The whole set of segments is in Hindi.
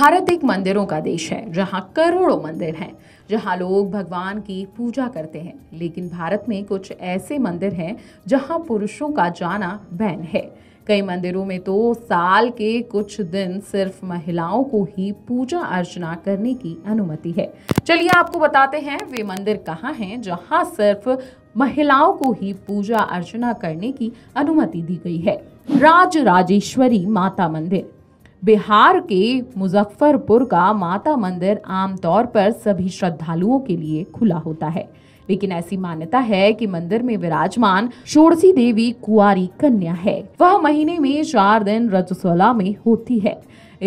भारत एक मंदिरों का देश है जहाँ करोड़ों मंदिर हैं जहाँ लोग भगवान की पूजा करते हैं लेकिन भारत में कुछ ऐसे मंदिर हैं जहाँ पुरुषों का जाना बैन है कई मंदिरों में तो साल के कुछ दिन सिर्फ महिलाओं को ही पूजा अर्चना करने की अनुमति है चलिए आपको बताते हैं वे मंदिर कहाँ हैं जहाँ सिर्फ महिलाओं को ही पूजा अर्चना करने की अनुमति दी गई है राज राजेश्वरी माता मंदिर बिहार के मुजफ्फरपुर का माता मंदिर आमतौर पर सभी श्रद्धालुओं के लिए खुला होता है लेकिन ऐसी मान्यता है कि मंदिर में विराजमान षोड़शी देवी कुआरी कन्या है वह महीने में चार दिन रजसोला में होती है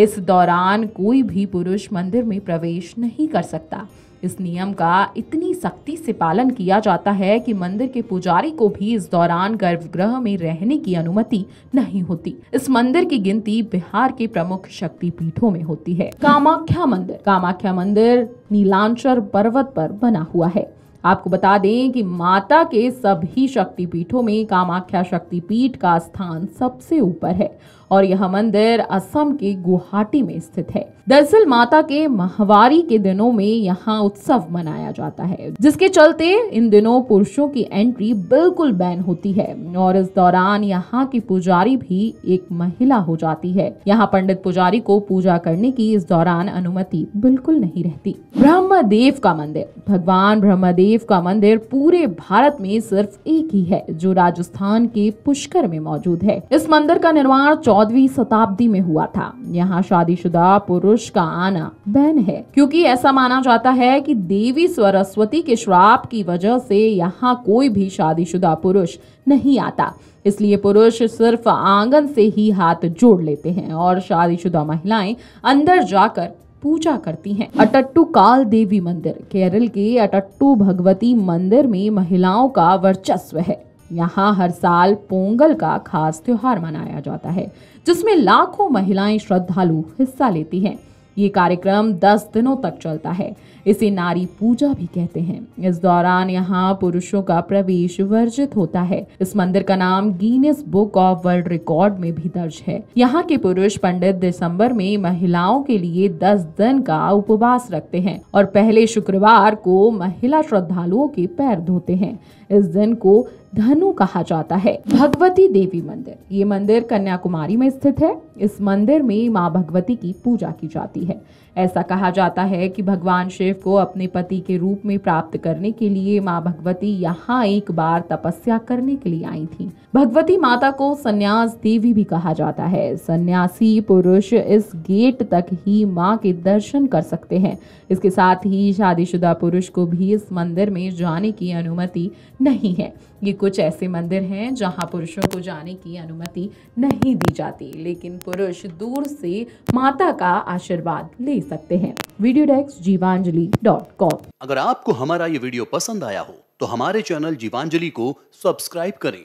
इस दौरान कोई भी पुरुष मंदिर में प्रवेश नहीं कर सकता इस नियम का इतनी सख्ती से पालन किया जाता है कि मंदिर के पुजारी को भी इस दौरान गर्भगृह में रहने की अनुमति नहीं होती इस मंदिर की गिनती बिहार के प्रमुख शक्ति पीठों में होती है कामाख्या मंदिर कामाख्या मंदिर नीलांचर पर्वत पर बना हुआ है आपको बता दें कि माता के सभी शक्तिपीठों में कामाख्या शक्तिपीठ का स्थान सबसे ऊपर है और यह मंदिर असम के गुवाहाटी में स्थित है दरअसल माता के माहवारी के दिनों में यहाँ उत्सव मनाया जाता है जिसके चलते इन दिनों पुरुषों की एंट्री बिल्कुल बैन होती है और इस दौरान यहाँ की पुजारी भी एक महिला हो जाती है यहाँ पंडित पुजारी को पूजा करने की इस दौरान अनुमति बिल्कुल नहीं रहती ब्रह्मदेव का मंदिर भगवान ब्रह्मदेव का मंदिर पूरे भारत में सिर्फ एक ही है जो राजस्थान के पुष्कर में मौजूद है इस मंदिर का निर्माण चौदह चौदहवीं शताब्दी में हुआ था यहाँ शादीशुदा पुरुष का आना बैन है क्योंकि ऐसा माना जाता है कि देवी सरस्वती के श्राप की वजह से यहाँ कोई भी शादीशुदा पुरुष नहीं आता इसलिए पुरुष सिर्फ आंगन से ही हाथ जोड़ लेते हैं और शादीशुदा महिलाएं अंदर जाकर पूजा करती हैं अटट्टू काल देवी मंदिर केरल के अटट्टू भगवती मंदिर में महिलाओं का वर्चस्व है यहाँ हर साल पोंगल का खास त्यौहार मनाया जाता है जिसमें लाखों महिलाएं श्रद्धालु हिस्सा लेती हैं ये कार्यक्रम दस दिनों तक चलता है इसे नारी पूजा भी कहते हैं इस दौरान यहाँ पुरुषों का प्रवेश वर्जित होता है इस मंदिर का नाम Guinness book of world record में भी दर्ज है यहाँ के पुरुष पंडित दिसंबर में महिलाओं के लिए दस दिन का उपवास रखते हैं और पहले शुक्रवार को महिला श्रद्धालुओं के पैर धोते हैं इस दिन को धनु कहा जाता है भगवती देवी मंदिर ये मंदिर कन्याकुमारी में स्थित है इस मंदिर में माँ भगवती की पूजा की जाती है ऐसा कहा जाता है कि भगवान शिव को अपने पति के रूप में प्राप्त करने के लिए माँ भगवती यहाँ एक बार तपस्या करने के लिए आई थी भगवती माता को संन्यास देवी भी कहा जाता है सन्यासी पुरुष इस गेट तक ही माँ के दर्शन कर सकते हैं इसके साथ ही शादीशुदा पुरुष को भी इस मंदिर में जाने की अनुमति नहीं है ये कुछ ऐसे मंदिर हैं जहाँ पुरुषों को जाने की अनुमति नहीं दी जाती लेकिन पुरुष दूर से माता का आशीर्वाद ले सकते हैं video desk Jeevanjali dot com अगर आपको हमारा ये वीडियो पसंद आया हो तो हमारे चैनल जीवांजलि को सब्सक्राइब करें